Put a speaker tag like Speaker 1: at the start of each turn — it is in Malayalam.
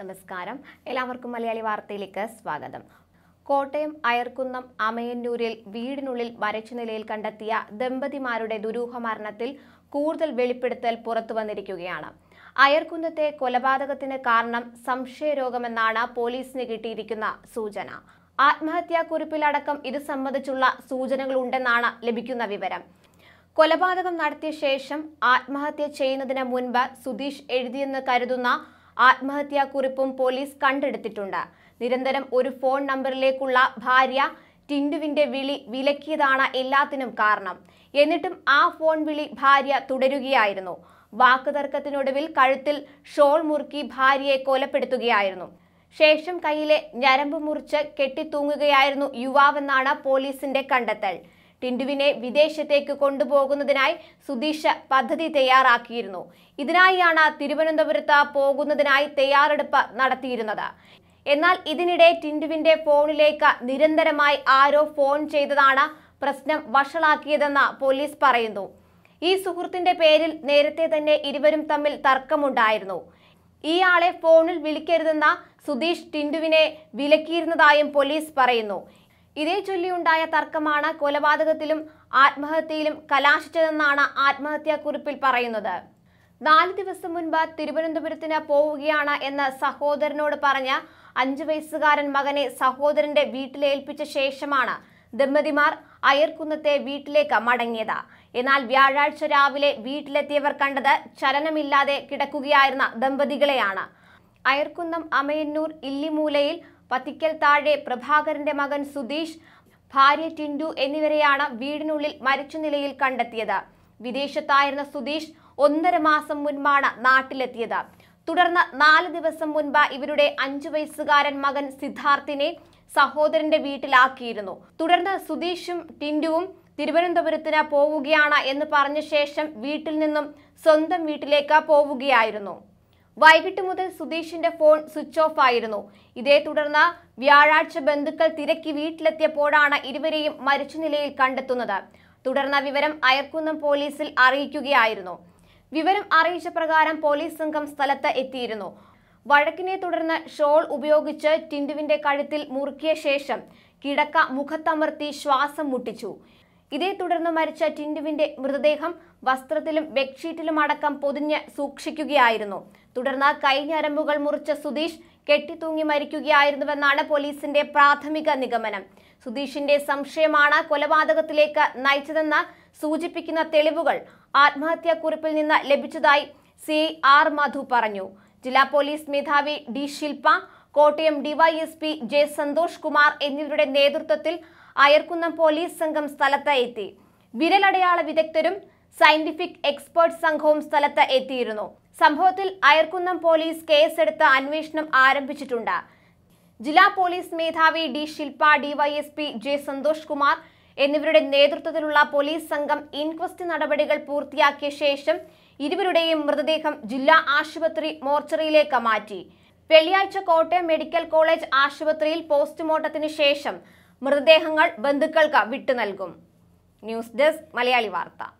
Speaker 1: നമസ്കാരം എല്ലാവർക്കും മലയാളി വാർത്തയിലേക്ക് സ്വാഗതം കോട്ടയം അയർക്കുന്നം അമയന്നൂരിൽ വീടിനുള്ളിൽ വരച്ച നിലയിൽ കണ്ടെത്തിയ ദമ്പതിമാരുടെ ദുരൂഹ മരണത്തിൽ കൂടുതൽ വെളിപ്പെടുത്തൽ പുറത്തു വന്നിരിക്കുകയാണ് അയർക്കുന്നത്തെ കൊലപാതകത്തിന് കാരണം സംശയരോഗമെന്നാണ് പോലീസിന് കിട്ടിയിരിക്കുന്ന സൂചന ആത്മഹത്യാക്കുറിപ്പിലടക്കം ഇത് സംബന്ധിച്ചുള്ള സൂചനകളുണ്ടെന്നാണ് ലഭിക്കുന്ന വിവരം കൊലപാതകം നടത്തിയ ശേഷം ആത്മഹത്യ ചെയ്യുന്നതിന് മുൻപ് സുധീഷ് എഴുതിയെന്ന് കരുതുന്ന ആത്മഹത്യാ കുറിപ്പും പോലീസ് കണ്ടെടുത്തിട്ടുണ്ട് നിരന്തരം ഒരു ഫോൺ നമ്പറിലേക്കുള്ള ഭാര്യ ടിൻഡുവിന്റെ വിളി വിലക്കിയതാണ് എല്ലാത്തിനും കാരണം എന്നിട്ടും ആ ഫോൺ വിളി ഭാര്യ തുടരുകയായിരുന്നു വാക്കുതർക്കത്തിനൊടുവിൽ കഴുത്തിൽ ഷോൾ മുറുക്കി ഭാര്യയെ കൊലപ്പെടുത്തുകയായിരുന്നു ശേഷം കയ്യിലെ ഞരമ്പ് മുറിച്ച് കെട്ടിത്തൂങ്ങുകയായിരുന്നു യുവാവെന്നാണ് പോലീസിന്റെ കണ്ടെത്തൽ ടിൻഡുവിനെ വിദേശത്തേക്ക് കൊണ്ടുപോകുന്നതിനായി സുധീഷ് പദ്ധതി തയ്യാറാക്കിയിരുന്നു ഇതിനായാണ് തിരുവനന്തപുരത്ത് പോകുന്നതിനായി തയ്യാറെടുപ്പ് നടത്തിയിരുന്നത് എന്നാൽ ഇതിനിടെ ടിൻഡുവിന്റെ ഫോണിലേക്ക് നിരന്തരമായി ആരോ ഫോൺ ചെയ്തതാണ് പ്രശ്നം വഷളാക്കിയതെന്ന് പോലീസ് പറയുന്നു ഈ സുഹൃത്തിന്റെ പേരിൽ നേരത്തെ തന്നെ ഇരുവരും തമ്മിൽ തർക്കമുണ്ടായിരുന്നു ഇയാളെ ഫോണിൽ വിളിക്കരുതെന്ന സുധീഷ് ടിൻഡുവിനെ വിലക്കിയിരുന്നതായും പോലീസ് പറയുന്നു ഇതേ ചൊല്ലിയുണ്ടായ തർക്കമാണ് കൊലപാതകത്തിലും ആത്മഹത്യയിലും കലാശിച്ചതെന്നാണ് ആത്മഹത്യാക്കുറിപ്പിൽ പറയുന്നത് നാല് ദിവസം മുൻപ് തിരുവനന്തപുരത്തിന് പോവുകയാണ് എന്ന് സഹോദരനോട് പറഞ്ഞ അഞ്ചു വയസ്സുകാരൻ മകനെ സഹോദരന്റെ വീട്ടിലേൽപ്പിച്ച ശേഷമാണ് ദമ്പതിമാർ അയർക്കുന്നത്തെ വീട്ടിലേക്ക് മടങ്ങിയത് എന്നാൽ വ്യാഴാഴ്ച രാവിലെ വീട്ടിലെത്തിയവർ കണ്ടത് ചലനമില്ലാതെ കിടക്കുകയായിരുന്ന ദമ്പതികളെയാണ് അയർക്കുന്നം അമയന്നൂർ ഇല്ലിമൂലയിൽ പത്തിക്കൽ താഴെ പ്രഭാകരന്റെ മകൻ സുധീഷ് ഭാര്യ ടിൻഡു എന്നിവരെയാണ് വീടിനുള്ളിൽ മരിച്ച നിലയിൽ കണ്ടെത്തിയത് വിദേശത്തായിരുന്ന സുധീഷ് ഒന്നര മാസം മുൻപാണ് നാട്ടിലെത്തിയത് തുടർന്ന് നാല് ദിവസം മുൻപ് ഇവരുടെ അഞ്ചു വയസ്സുകാരൻ മകൻ സിദ്ധാർത്ഥിനെ സഹോദരന്റെ വീട്ടിലാക്കിയിരുന്നു തുടർന്ന് സുധീഷും ടിൻഡുവും തിരുവനന്തപുരത്തിന് പോവുകയാണ് എന്ന് പറഞ്ഞ ശേഷം വീട്ടിൽ നിന്നും സ്വന്തം വീട്ടിലേക്ക് പോവുകയായിരുന്നു വൈകിട്ട് മുതൽ സുധീഷിന്റെ ഫോൺ സ്വിച്ച് ഓഫ് ആയിരുന്നു ഇതേ തുടർന്ന് വ്യാഴാഴ്ച ബന്ധുക്കൾ തിരക്കി വീട്ടിലെത്തിയപ്പോഴാണ് ഇരുവരെയും മരിച്ച നിലയിൽ കണ്ടെത്തുന്നത് തുടർന്ന് വിവരം അയർക്കുന്നം പോലീസിൽ അറിയിക്കുകയായിരുന്നു വിവരം അറിയിച്ച പ്രകാരം പോലീസ് സംഘം സ്ഥലത്ത് എത്തിയിരുന്നു വഴക്കിനെ തുടർന്ന് ഷോൾ ഉപയോഗിച്ച് ടിൻഡുവിന്റെ കഴുത്തിൽ മുറുക്കിയ ശേഷം കിടക്ക മുഖത്തമർത്തി ശ്വാസം മുട്ടിച്ചു ഇതേ തുടർന്ന് മരിച്ച ടിൻഡുവിന്റെ മൃതദേഹം വസ്ത്രത്തിലും ബെഡ്ഷീറ്റിലും അടക്കം പൊതിഞ്ഞ് സൂക്ഷിക്കുകയായിരുന്നു തുടർന്ന് കൈഞ്ഞരമ്പുകൾ മുറിച്ച സുധീഷ് കെട്ടിത്തൂങ്ങി മരിക്കുകയായിരുന്നുവെന്നാണ് പോലീസിന്റെ പ്രാഥമിക നിഗമനം സുധീഷിന്റെ സംശയമാണ് കൊലപാതകത്തിലേക്ക് നയിച്ചതെന്ന് സൂചിപ്പിക്കുന്ന തെളിവുകൾ ആത്മഹത്യാക്കുറിപ്പിൽ നിന്ന് ലഭിച്ചതായി സി ആർ മധു പറഞ്ഞു ജില്ലാ പോലീസ് മേധാവി D Shilpa Kottayam DYSP J Santhosh Kumar എന്നിവരുടെ നേതൃത്വത്തിൽ അയർക്കുന്നം പോലീസ് സംഘം സ്ഥലത്ത് എത്തി വിരലടയാള വിദഗ്ധരും സയന്റിഫിക് എക്സ്പേർട്ട് സംഘവും സ്ഥലത്ത് എത്തിയിരുന്നു സംഭവത്തിൽ അയർക്കുന്നം പോലീസ് കേസെടുത്ത് അന്വേഷണം ആരംഭിച്ചിട്ടുണ്ട് ജില്ലാ പോലീസ് മേധാവി D Shilpa DYSP J Santhosh Kumar എന്നിവരുടെ നേതൃത്വത്തിലുള്ള പോലീസ് സംഘം ഇൻക്വസ്റ്റ് നടപടികൾ പൂർത്തിയാക്കിയ ശേഷം ഇരുവരുടെയും മൃതദേഹം ജില്ലാ ആശുപത്രി മോർച്ചറിയിലേക്ക് മാറ്റി വെള്ളിയാഴ്ച കോട്ടയം മെഡിക്കൽ കോളേജ് ആശുപത്രിയിൽ പോസ്റ്റ്മോർട്ടത്തിന് ശേഷം മൃതദേഹങ്ങൾ ബന്ധുക്കൾക്ക് വിട്ടു നൽകും ന്യൂസ് ഡെസ്ക് മലയാളി വാർത്ത